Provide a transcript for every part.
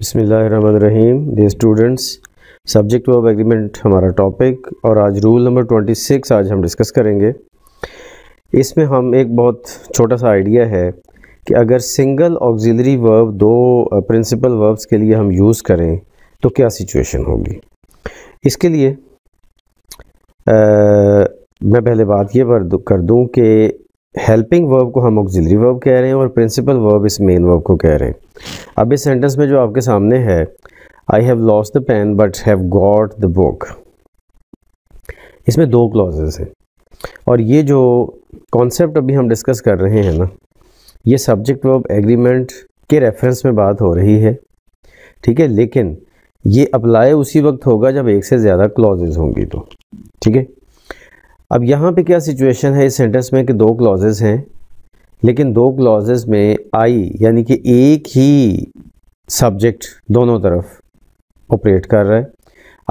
बसमीम दे students subject of agreement हमारा टॉपिक और आज रूल नंबर ट्वेंटी सिक्स आज हम डिस्कस करेंगे इसमें हम एक बहुत छोटा सा आइडिया है कि अगर सिंगल ऑक्जिलरी वर्ब दो प्रिंसिपल वर्ब्स के लिए हम यूज़ करें तो क्या सिचुएशन होगी इसके लिए आ, मैं पहले बात ये कर दूँ कि हेल्पिंग वर्ब को हम ऑक्जिलरी वर्ब कह रहे हैं और प्रिंसिपल वर्ब इस मेन वर्ब को कह रहे हैं अब इस सेंटेंस में जो आपके सामने है I have lost the pen but have got the book इसमें दो क्लॉजेस हैं और ये जो कॉन्सेप्ट अभी हम डिस्कस कर रहे हैं ना ये सब्जेक्ट वर्ब एग्रीमेंट के रेफरेंस में बात हो रही है ठीक है लेकिन ये अप्लाई उसी वक्त होगा जब एक से ज़्यादा क्लॉजेज होंगी तो ठीक है अब यहाँ पे क्या सिचुएशन है इस सेंटेंस में कि दो क्लॉजेज हैं लेकिन दो क्लॉजेज में आई यानी कि एक ही सब्जेक्ट दोनों तरफ ऑपरेट कर रहा है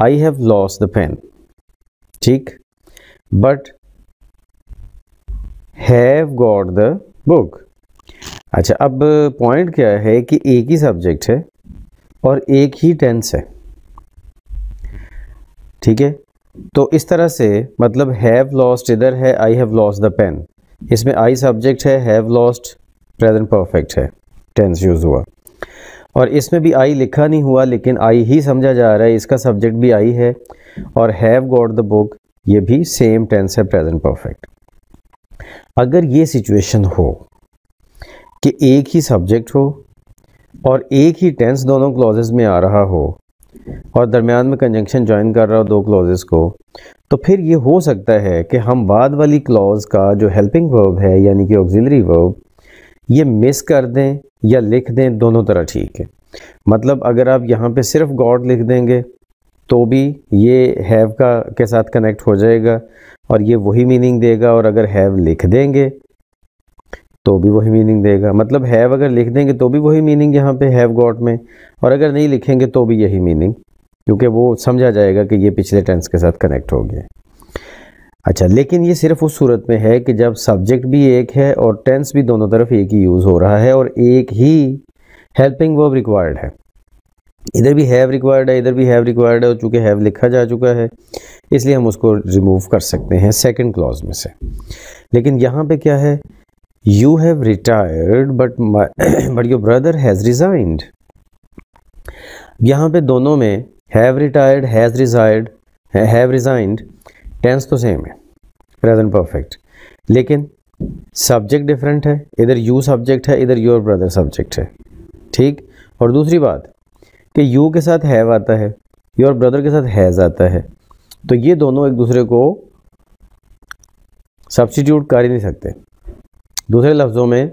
I have lost the pen ठीक but have got the book अच्छा अब पॉइंट क्या है कि एक ही सब्जेक्ट है और एक ही टेंस है ठीक है तो इस तरह से मतलब हैव लॉस्ट इधर है I have lost the pen इसमें आई सब्जेक्ट है हैव लॉस्ट प्रेजेंट परफेक्ट है टेंस यूज हुआ और इसमें भी आई लिखा नहीं हुआ लेकिन आई ही समझा जा रहा है इसका सब्जेक्ट भी आई है और हैव गॉट द बुक ये भी सेम टेंस है प्रेजेंट परफेक्ट अगर ये सिचुएशन हो कि एक ही सब्जेक्ट हो और एक ही टेंस दोनों क्लॉजेज में आ रहा हो और दरमियान में कंजंक्शन ज्वाइन कर रहा हो दो क्लॉज को तो फिर ये हो सकता है कि हम बाद वाली क्लॉज का जो हेल्पिंग वर्ब है यानी कि ऑक्जिलरी वर्ब ये मिस कर दें या लिख दें दोनों तरह ठीक है मतलब अगर आप यहाँ पे सिर्फ गॉड लिख देंगे तो भी ये हैव का के साथ कनेक्ट हो जाएगा और ये वही मीनिंग देगा और अगर हैव लिख देंगे तो भी वही मीनिंग देगा मतलब हैव अगर लिख देंगे तो भी वही मीनिंग यहाँ पे हैव गॉट में और अगर नहीं लिखेंगे तो भी यही मीनिंग क्योंकि वो समझा जाएगा कि ये पिछले टेंस के साथ कनेक्ट हो गया अच्छा लेकिन ये सिर्फ उस सूरत में है कि जब सब्जेक्ट भी एक है और टेंस भी दोनों तरफ एक ही यूज़ हो रहा है और एक ही हेल्पिंग वर्ब रिक्वायर्ड है इधर भी हैव रिक्वायर्ड है इधर भी हैव रिक्वायर्ड है और चूँकि हैव लिखा जा चुका है इसलिए हम उसको रिमूव कर सकते हैं सेकंड क्लॉज में से लेकिन यहाँ पे क्या है you have retired but my but your brother has resigned यहाँ पे दोनों में have retired has resigned have resigned tense तो सेम है प्रेजेंट परफेक्ट लेकिन सब्जेक्ट डिफरेंट है इधर यू सब्जेक्ट है इधर योर ब्रदर सब्जेक्ट है ठीक और दूसरी बात कि यू के साथ हैव आता है योर ब्रदर के साथ हैज़ आता है तो ये दोनों एक दूसरे को सब्सटीट्यूट कर ही नहीं सकते दूसरे लफ्ज़ों में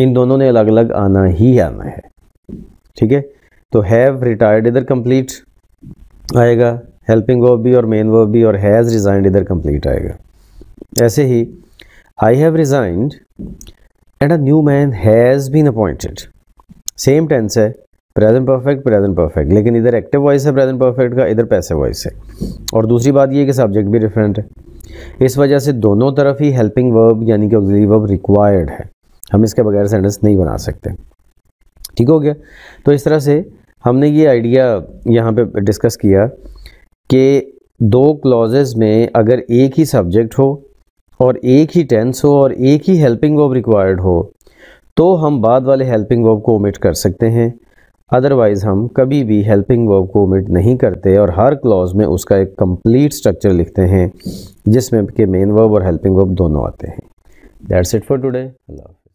इन दोनों ने अलग अलग आना ही आना है ठीक है तो हैव रिटायर्ड इधर कंप्लीट आएगा हेल्पिंग वर्ब भी और मेन वर्ब भी और हैज़ रिज़ाइंड इधर कंप्लीट आएगा ऐसे ही I have resigned and a new man has been appointed same tense है प्रेजेंट परफेक्ट प्रेजेंट परफेक्ट लेकिन इधर एक्टिव वॉइस है प्रेजेंट परफेक्ट का इधर पैसे वॉइस है और दूसरी बात ये कि सब्जेक्ट भी डिफरेंट है इस वजह से दोनों तरफ ही हेल्पिंग वर्ब यानी कि ऑक्जिली वर्ब रिक्वायर्ड है हम इसके बगैर सेंटेंस नहीं बना सकते ठीक हो गया तो इस तरह से हमने ये आइडिया यहाँ पे डिस्कस किया कि दो क्लॉजेज में अगर एक ही सब्जेक्ट हो और एक ही टेंस हो और एक ही हेल्पिंग वर्ब रिक्वायर्ड हो तो हम बाद वाले हेल्पिंग वर्ब को ओमिट कर सकते हैं अदरवाइज़ हम कभी भी हेल्पिंग वर्ब को ओमिट नहीं करते और हर क्लॉज में उसका एक कंप्लीट स्ट्रक्चर लिखते हैं जिसमें के मेन वर्ब और हेल्पिंग वर्ब दोनों आते हैं that's it for today Allah